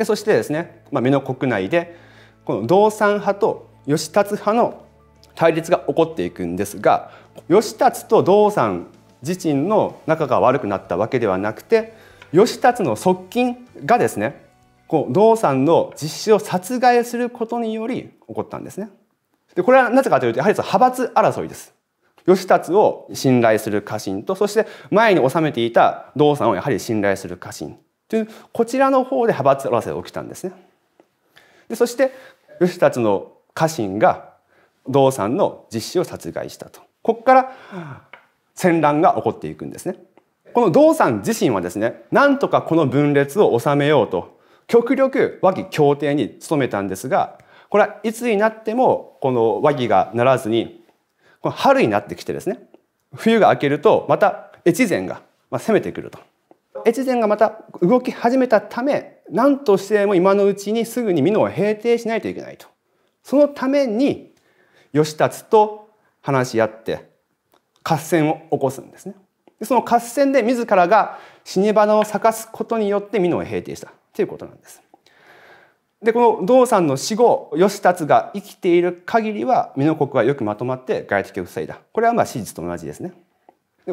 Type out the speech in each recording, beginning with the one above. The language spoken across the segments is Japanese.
でそしてですね、まあ、美濃国内でこの道産派と義達派の対立が起こっていくんですが義達と道産自身の仲が悪くなったわけではなくて義達の側近がですねこう道産の実施を殺害することにより起こったんですね。でこれはなぜかというとやはり派閥争いです。義達を信頼する家臣とそして前に治めていた道産をやはり信頼する家臣というこちらの方で派閥争いが起きたんですね。でそして義達の家臣が道さんの実子を殺害したとここから戦乱が起こっていくんですね。この道さん自身はですねなんとかこの分裂を収めようと極力和議協定に努めたんですがこれはいつになってもこの和議がならずにこの春になってきてですね冬が明けるとまた越前が攻めてくると越前がまた動き始めたため何としても今のうちにすぐに美濃を平定しないといけないとそのために義達と話し合って合戦を起こすんですねその合戦で自らが死に花を咲かすことによって美濃を平定したということなんですでこの道さんの死後義達が生きている限りは美濃国はよくまとまって外敵を防いだこれはまあ史実と同じですね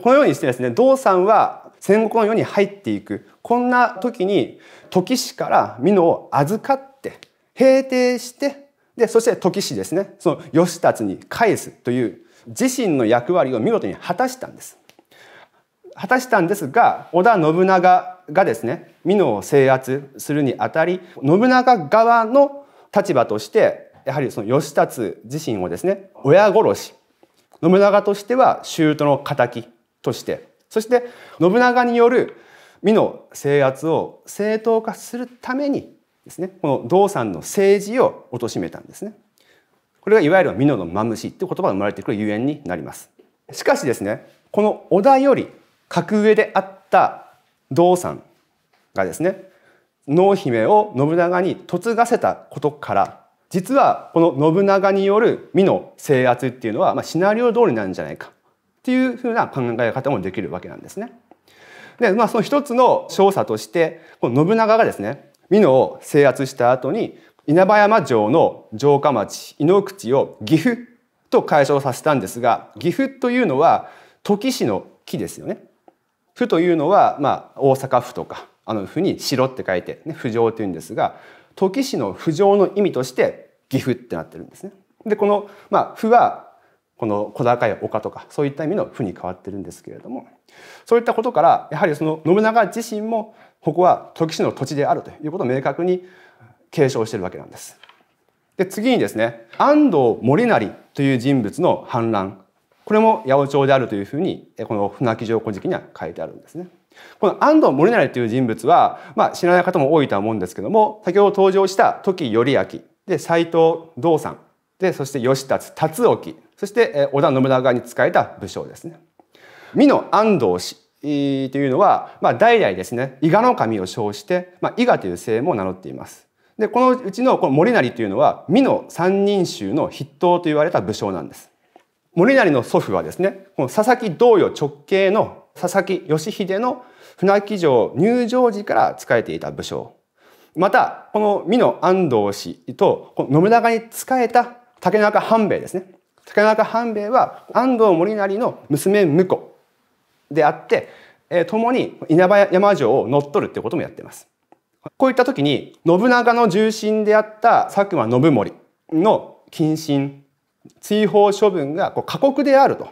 このようにしてですね、銅山は戦国の世に入っていく。こんな時に、時氏から美濃を預かって、平定して、で、そして時氏ですね、その義達に返すという、自身の役割を見事に果たしたんです。果たしたんですが、織田信長がですね、美濃を制圧するにあたり、信長側の立場として、やはりその義達自身をですね、親殺し、信長としては舅の敵として、そして信長による美の制圧を正当化するためにですね、この道産の政治を貶めたんですね。これがいわゆる美濃のマっていう言葉が生まれてくるゆえんになります。しかしですね、この織田より格上であった道産がですね、濃姫を信長に嫁がせたことから実はこの信長による美濃制圧っていうのは、まあ、シナリオ通りなんじゃないかっていうふうな考え方もできるわけなんですね。で、まあその一つの調査として、この信長がですね、美濃を制圧した後に、稲葉山城の城下町、井の口を岐阜と解消させたんですが、岐阜というのは土岐市の木ですよね。府というのは、まあ、大阪府とか、あの府に城って書いて、ね、府城て言うんですが、土岐市の府城の意味として岐阜ってなってるんですね。で、この、まあ、府はこの小高い丘とかそういった意味の負に変わってるんですけれどもそういったことからやはりその信長自身もここは時氏の土地であるということを明確に継承してるわけなんです。で次にですね安藤森成という人物の反乱これも八百長であるというふうにこの船木城古事記には書いてあるんですね。この安藤森成という人物は、まあ、知らない方も多いとは思うんですけども先ほど登場した時頼明で斎藤道さんでそして義達辰興そして織田信長に仕えた武将ですね。美濃安藤氏というのは、まあ、代々ですね伊賀の神を称して、まあ、伊賀という姓も名乗っています。でこのうちのこの森成というのは美濃三人衆の筆頭と言われた武将なんです。森成の祖父はですねこの佐々木道与直系の佐々木義秀の船木城入城時から仕えていた武将またこの美濃安藤氏とこの信長に仕えた竹中半兵衛ですね竹中半兵衛は安藤森成の娘婿であって、えー、共に稲葉山城を乗っ取るってこともやってます。こういった時に信長の重臣であった佐久間信盛の謹慎追放処分がこう過酷であると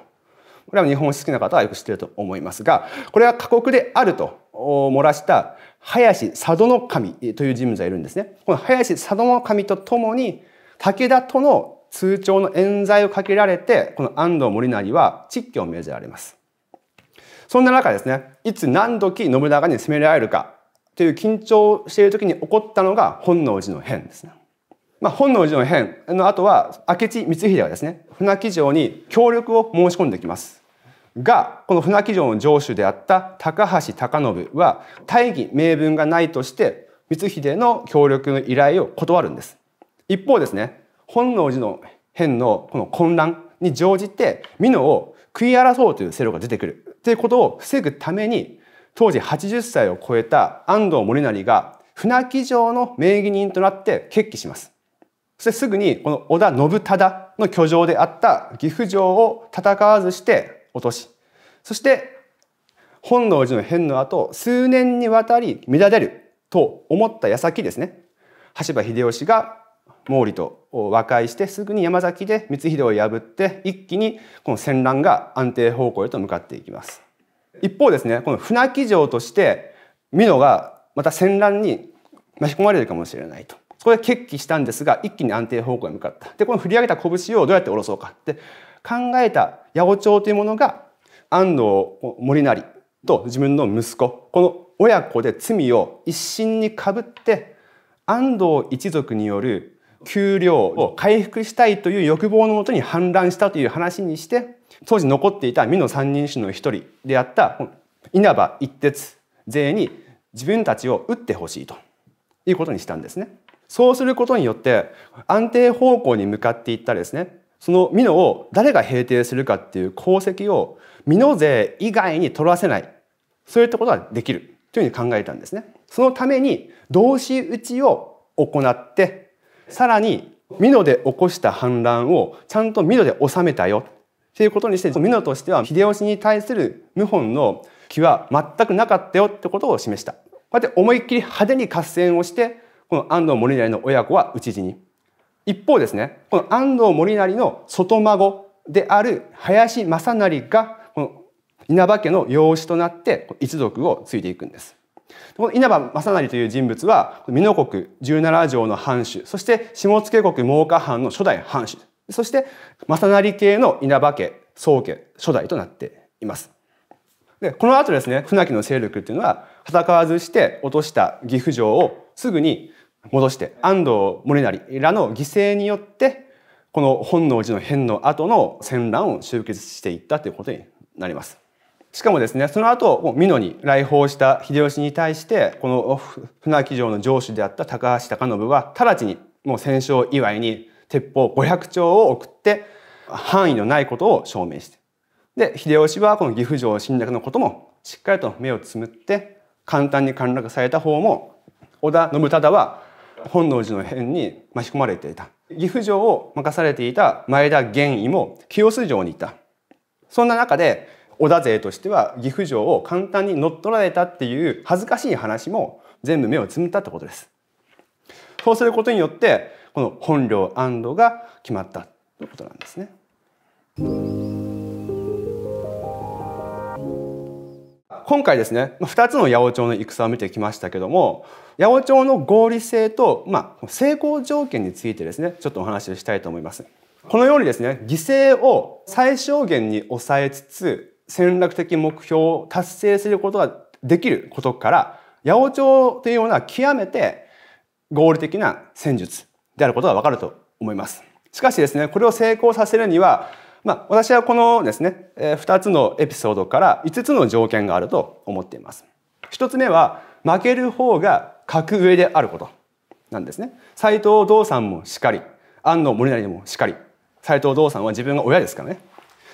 これは日本史好きな方はよく知ってると思いますがこれは過酷であると漏らした林佐渡守という人物がいるんですね。この林佐渡守とともに武田との通帳の冤罪をかけられて、この安藤森成は窒居を命じられます。そんな中ですね、いつ何時信長に攻められるかという緊張している時に起こったのが本能寺の変ですね。まあ、本能寺の変の後は明智光秀がですね、船木城に協力を申し込んできます。が、この船木城の城主であった高橋隆信は大義名分がないとして光秀の協力の依頼を断るんです。一方ですね、本能寺の変のこの混乱に乗じて美濃を食い争うという勢力が出てくるということを防ぐために当時80歳を超えた安藤森成が船木城の名義人となって決起します。そしてすぐにこの織田信忠の居城であった岐阜城を戦わずして落としそして本能寺の変の後数年にわたり乱れると思った矢先ですね橋場秀吉が毛利と和解してすぐに山崎で光秀を破って一気にこの戦乱が安定方向へと向かっていきます一方ですねこの船木城として美濃がまた戦乱に巻き込まれるかもしれないとそこで決起したんですが一気に安定方向へ向かったでこの振り上げた拳をどうやって下ろそうかって考えた八百長というものが安藤森成と自分の息子この親子で罪を一身にかぶって安藤一族による給料を回復したいという欲望のもとに反乱したという話にして当時残っていた美の三人衆の一人であった稲葉一徹税に自分たちを打ってほしいということにしたんですね。そうすることによって安定方向に向かっていったですねその美濃を誰が平定するかっていう功績を美濃税以外に取らせないそういったことができるというふうに考えたんですね。そのために同士打ちを行ってさらに美濃で起こした反乱をちゃんと美濃で収めたよっていうことにして美濃としては秀吉に対する謀反の気は全くなかったよってことを示した。こうやって思いっきり派手に合戦をしてこの安藤森成の親子は討ち死に。一方ですねこの安藤森成の外孫である林正成がこの稲葉家の養子となって一族を継いでいくんです。この稲葉正成という人物は美濃国十七条の藩主そして下野国真岡藩の初代藩主そして正成系の稲葉家宗家初代となっています。でこの後ですね船木の勢力っていうのは戦わずして落とした岐阜城をすぐに戻して安藤守成らの犠牲によってこの本能寺の変の後の戦乱を終結していったということになります。しかもですね、その後、美濃に来訪した秀吉に対して、この船木城の城主であった高橋隆信は、直ちにもう戦勝祝いに鉄砲500丁を送って、範囲のないことを証明して。で、秀吉はこの岐阜城侵略のことも、しっかりと目をつむって、簡単に陥落された方も、織田信忠は本能寺の変に巻き込まれていた。岐阜城を任されていた前田玄衣も清洲城にいた。そんな中で、織田勢としては岐阜城を簡単に乗っ取られたっていう恥ずかしい話も全部目をつむったってことです。そうすることによってこの本領安堵が決まったということなんですね。今回ですね2つの八百長の戦を見てきましたけども八百長の合理性と、まあ、成功条件についてですねちょっとお話をしたいと思います。このようにですね犠牲を最小限に抑えつつ戦略的目標を達成することができることから八百長というような極めて合理的な戦術であることがわかると思います。しかしですね、これを成功させるには、まあ、私はこのですね、2つのエピソードから五つの条件があると思っています。一つ目は、負ける方が格上であることなんですね。斎藤道さんもしかり、安野森成もしかり、斎藤道さんは自分が親ですからね。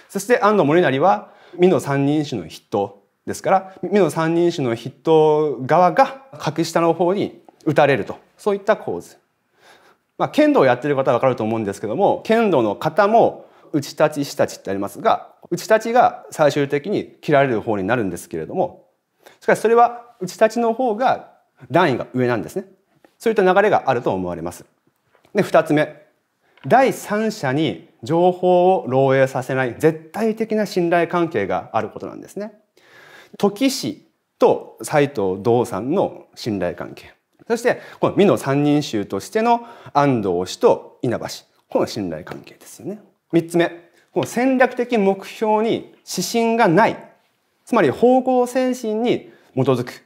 そして安野森成は美の三人衆の筆頭ですから美の三人衆の筆頭側が格下の方に打たれるとそういった構図。まあ、剣道をやってる方は分かると思うんですけども剣道の方も打ち立ち下ちってありますが打ち立ちが最終的に切られる方になるんですけれどもしかしそれは打ち立ちの方が段位が上なんですねそういった流れがあると思われます。で2つ目第三者に情報を漏洩させない絶対的な信頼関係があることなんですね。土岐氏と斎藤道さんの信頼関係。そして、この美濃三人衆としての安藤氏と稲葉氏。この信頼関係ですよね。三つ目。この戦略的目標に指針がない。つまり方向精神に基づく。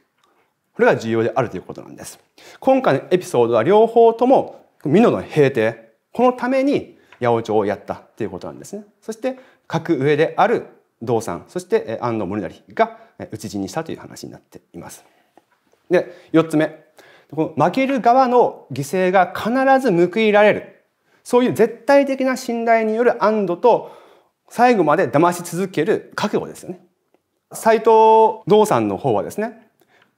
これが重要であるということなんです。今回のエピソードは両方とも美濃の平定このために八百長をやったっていうことなんですね。そして格上である道さんそして安野盛成が討ち死にしたという話になっています。で4つ目この負ける側の犠牲が必ず報いられるそういう絶対的な信頼による安堵と最後まで騙し続ける覚悟ですよね。斎藤道さんの方はですね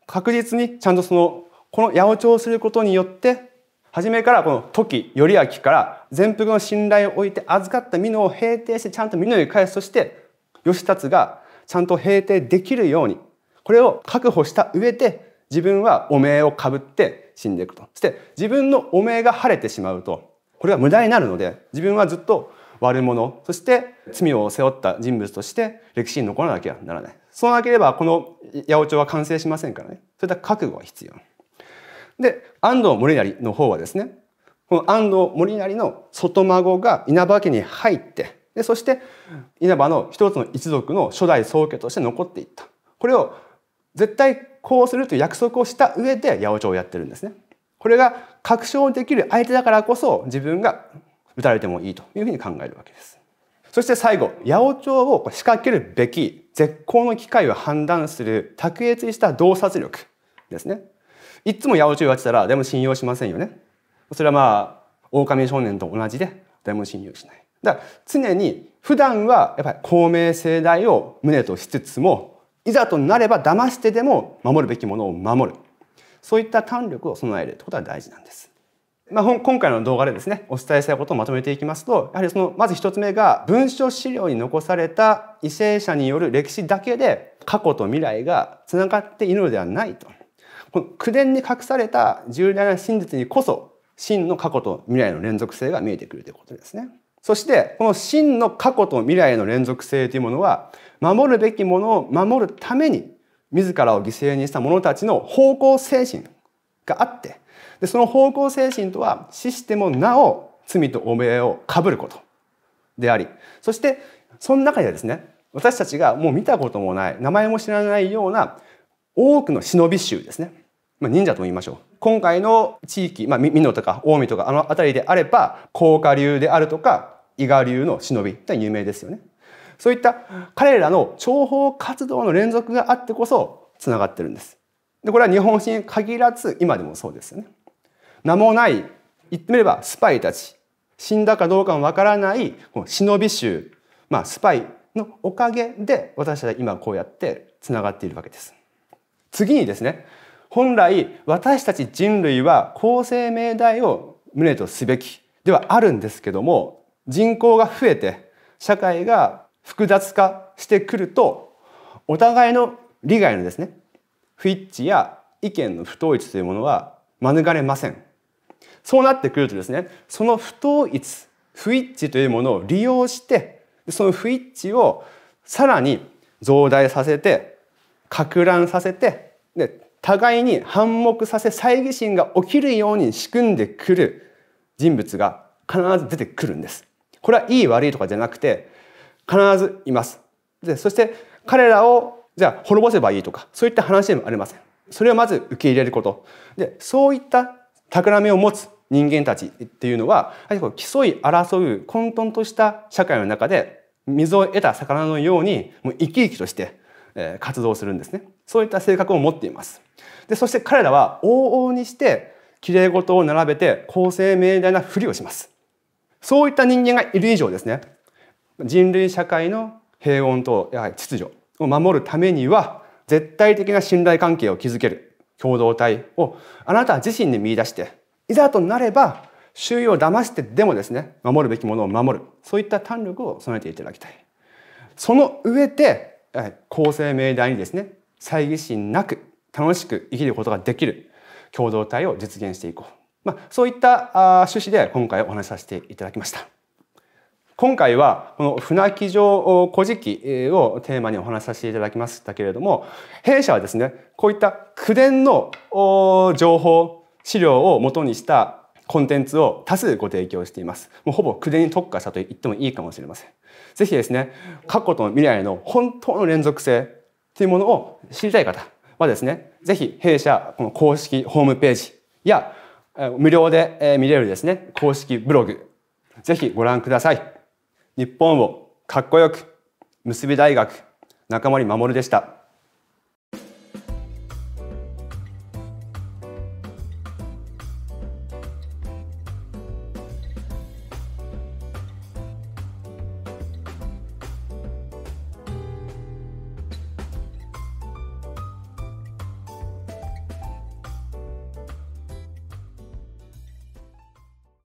確実にちゃんとそのこの八百長をすることによって初めからこの時頼明から全幅の信頼を置いて預かった美濃を平定してちゃんと美濃に返すそして義達がちゃんと平定できるようにこれを確保した上で自分は汚名をかぶって死んでいくとそして自分の汚名が晴れてしまうとこれが無駄になるので自分はずっと悪者そして罪を背負った人物として歴史に残らなきゃならないそうなければこの八百長は完成しませんからねそういった覚悟が必要。で、安藤森成の方はですね、この安藤森成の外孫が稲葉家に入って、でそして稲葉の一つの一族の初代宗家として残っていった。これを絶対こうするという約束をした上で八百長をやってるんですね。これが確証できる相手だからこそ自分が打たれてもいいというふうに考えるわけです。そして最後、八百長を仕掛けるべき絶好の機会を判断する卓越した洞察力ですね。いつも八百長言われてたらでも信用しませんよね。それはまあ、狼少年と同じで誰も信用しない。だから常に普段はやっぱり公明正大を胸としつつも、いざとなれば騙してでも守るべきものを守る。そういった胆力を備えるってことが大事なんです。まあ、今回の動画でですね、お伝えしたいことをまとめていきますと、やはりその、まず一つ目が、文書資料に残された為政者による歴史だけで、過去と未来がつながっているのではないと。この口伝に隠された重大な真実にこそ真の過去と未来の連続性が見えてくるということですね。そしてこの真の過去と未来の連続性というものは守るべきものを守るために自らを犠牲にした者たちの方向精神があってでその方向精神とは死してもなお罪と汚名をかぶることでありそしてその中にはですね私たちがもう見たこともない名前も知らないような多くの忍び衆ですね、まあ、忍者とも言いましょう今回の地域、まあ、美濃とか近江とかあの辺りであれば甲賀流であるとか伊賀流の忍びって有名ですよねそういった彼らの諜報活動の連続があってこそつながってるんですでこれは日本史に限らず今でもそうですよね名もない言ってみればスパイたち死んだかどうかもわからないこの忍び衆、まあ、スパイのおかげで私たちは今こうやってつながっているわけです。次にですね本来私たち人類は公正命題を旨とすべきではあるんですけども人口が増えて社会が複雑化してくるとお互いの利害のですね不一致や意見の不統一というものは免れませんそうなってくるとですねその不統一不一致というものを利用してその不一致をさらに増大させてか乱させてで互いに反目させ猜疑心が起きるように仕組んでくる人物が必ず出てくるんです。これはいい悪いとかじゃなくて必ずいます。でそして彼らをじゃあ滅ぼせばいいとかそういった話でもありません。それをまず受け入れることでそういった企みを持つ人間たちっていうのは競い争う混沌とした社会の中で水を得た魚のようにもう生き生きとして活動するんですねそういった性格を持っていますでそして彼らは往々にしてきれい事を並べて公正明大なふりをしますそういった人間がいる以上ですね人類社会の平穏とやはり秩序を守るためには絶対的な信頼関係を築ける共同体をあなた自身で見出していざとなれば周囲を騙してでもですね守るべきものを守るそういった胆力を備えていただきたいその上で公正命題にですね猜疑心なく楽しく生きることができる共同体を実現していこう、まあ、そういった趣旨で今回お話しさせていただきました。今回はこの船木城古事記をテーマにお話しさせていただきましたけれども弊社はですねこういった口伝の情報資料をもとにしたコンテンツを多数ご提供していますもうほぼ口伝に特化したと言ってもいいかもしれませんぜひですね、過去と未来の本当の連続性というものを知りたい方はですね、ぜひ弊社、この公式ホームページや、無料で見れるですね、公式ブログ、ぜひご覧ください。日本をかっこよく、結び大学、中森守でした。